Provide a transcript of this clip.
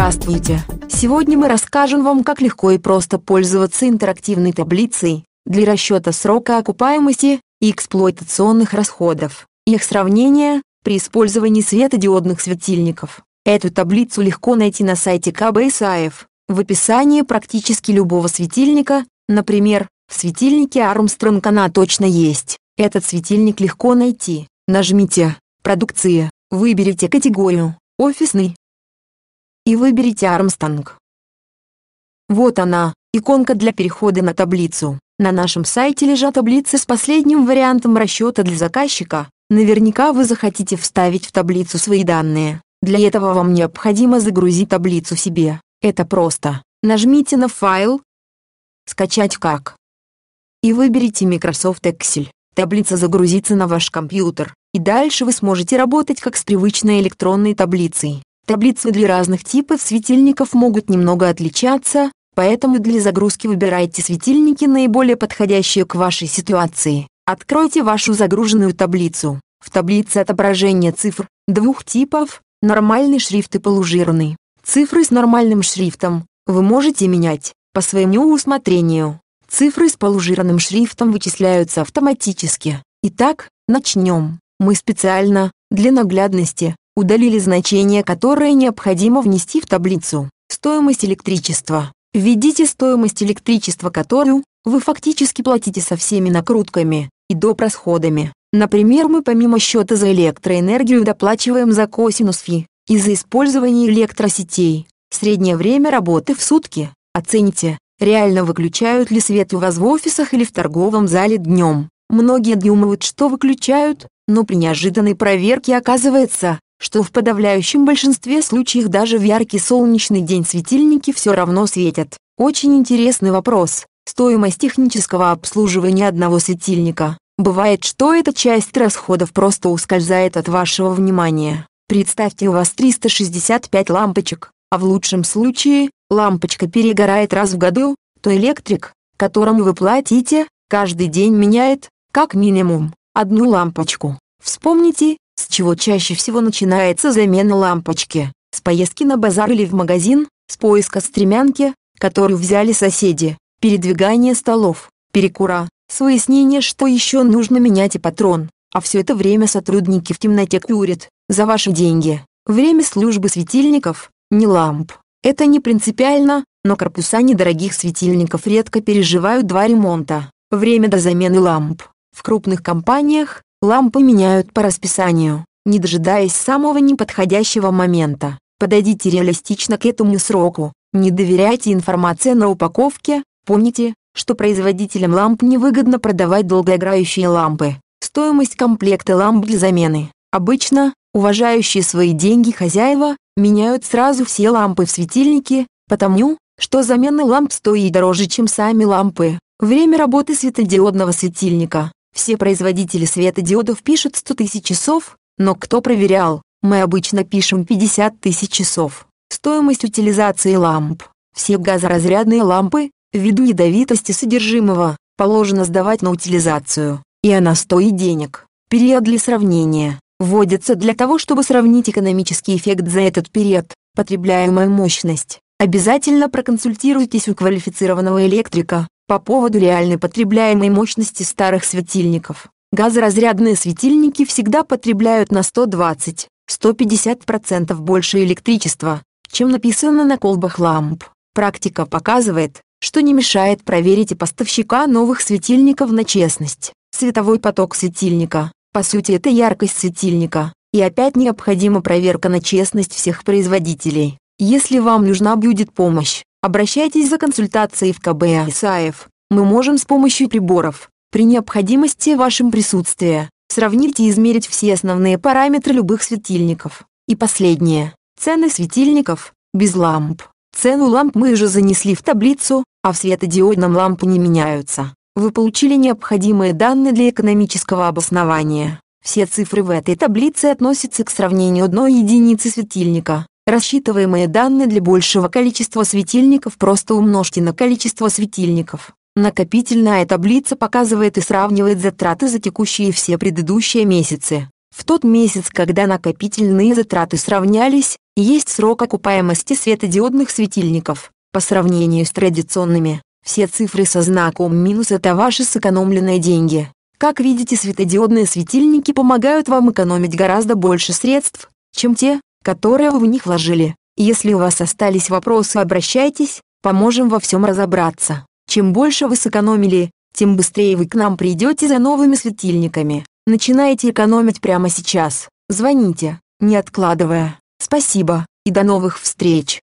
Здравствуйте! Сегодня мы расскажем вам, как легко и просто пользоваться интерактивной таблицей для расчета срока окупаемости и эксплуатационных расходов, их сравнения при использовании светодиодных светильников. Эту таблицу легко найти на сайте КБ ИСАЕВ, в описании практически любого светильника, например, в светильнике Армстронг она точно есть. Этот светильник легко найти. Нажмите «Продукция», выберите категорию «Офисный», и выберите Армстанг. Вот она, иконка для перехода на таблицу. На нашем сайте лежат таблицы с последним вариантом расчета для заказчика. Наверняка вы захотите вставить в таблицу свои данные. Для этого вам необходимо загрузить таблицу себе. Это просто. Нажмите на «Файл», «Скачать как» и выберите Microsoft Excel. Таблица загрузится на ваш компьютер, и дальше вы сможете работать как с привычной электронной таблицей. Таблицы для разных типов светильников могут немного отличаться, поэтому для загрузки выбирайте светильники, наиболее подходящие к вашей ситуации. Откройте вашу загруженную таблицу. В таблице отображение цифр двух типов, нормальный шрифт и полужирный. Цифры с нормальным шрифтом вы можете менять по своему усмотрению. Цифры с полужирным шрифтом вычисляются автоматически. Итак, начнем. Мы специально, для наглядности, удалили значение, которое необходимо внести в таблицу. Стоимость электричества. Введите стоимость электричества, которую вы фактически платите со всеми накрутками и доп. расходами. Например, мы помимо счета за электроэнергию доплачиваем за косинус фи и за использование электросетей. Среднее время работы в сутки. Оцените, реально выключают ли свет у вас в офисах или в торговом зале днем. Многие думают, что выключают, но при неожиданной проверке оказывается, что в подавляющем большинстве случаев даже в яркий солнечный день светильники все равно светят. Очень интересный вопрос. Стоимость технического обслуживания одного светильника. Бывает, что эта часть расходов просто ускользает от вашего внимания. Представьте, у вас 365 лампочек, а в лучшем случае, лампочка перегорает раз в году, то электрик, которому вы платите, каждый день меняет, как минимум, одну лампочку. Вспомните, чего чаще всего начинается замена лампочки, с поездки на базар или в магазин, с поиска стремянки, которую взяли соседи, передвигание столов, перекура, с выяснения, что еще нужно менять и патрон, а все это время сотрудники в темноте курят, за ваши деньги. Время службы светильников, не ламп. Это не принципиально, но корпуса недорогих светильников редко переживают два ремонта. Время до замены ламп. В крупных компаниях, Лампы меняют по расписанию, не дожидаясь самого неподходящего момента. Подойдите реалистично к этому сроку, не доверяйте информации на упаковке, помните, что производителям ламп невыгодно продавать долгоиграющие лампы. Стоимость комплекта ламп для замены. Обычно, уважающие свои деньги хозяева, меняют сразу все лампы в светильнике, потому, что замена ламп стоит дороже, чем сами лампы. Время работы светодиодного светильника. Все производители светодиодов пишут 100 тысяч часов, но кто проверял? Мы обычно пишем 50 тысяч часов. Стоимость утилизации ламп. Все газоразрядные лампы, ввиду ядовитости содержимого, положено сдавать на утилизацию, и она стоит денег. Период для сравнения вводится для того, чтобы сравнить экономический эффект за этот период, потребляемая мощность. Обязательно проконсультируйтесь у квалифицированного электрика, по поводу реальной потребляемой мощности старых светильников. Газоразрядные светильники всегда потребляют на 120-150% больше электричества, чем написано на колбах ламп. Практика показывает, что не мешает проверить и поставщика новых светильников на честность. Световой поток светильника, по сути это яркость светильника, и опять необходима проверка на честность всех производителей. Если вам нужна будет помощь, Обращайтесь за консультацией в КБ Исаев. Мы можем с помощью приборов, при необходимости вашим присутствия, сравнить и измерить все основные параметры любых светильников. И последнее. Цены светильников, без ламп. Цену ламп мы уже занесли в таблицу, а в светодиодном лампы не меняются. Вы получили необходимые данные для экономического обоснования. Все цифры в этой таблице относятся к сравнению одной единицы светильника Рассчитываемые данные для большего количества светильников просто умножьте на количество светильников. Накопительная таблица показывает и сравнивает затраты за текущие все предыдущие месяцы. В тот месяц, когда накопительные затраты сравнялись, есть срок окупаемости светодиодных светильников. По сравнению с традиционными, все цифры со знаком минус – это ваши сэкономленные деньги. Как видите, светодиодные светильники помогают вам экономить гораздо больше средств, чем те, которые в них вложили. Если у вас остались вопросы, обращайтесь, поможем во всем разобраться. Чем больше вы сэкономили, тем быстрее вы к нам придете за новыми светильниками. Начинайте экономить прямо сейчас. Звоните, не откладывая. Спасибо, и до новых встреч!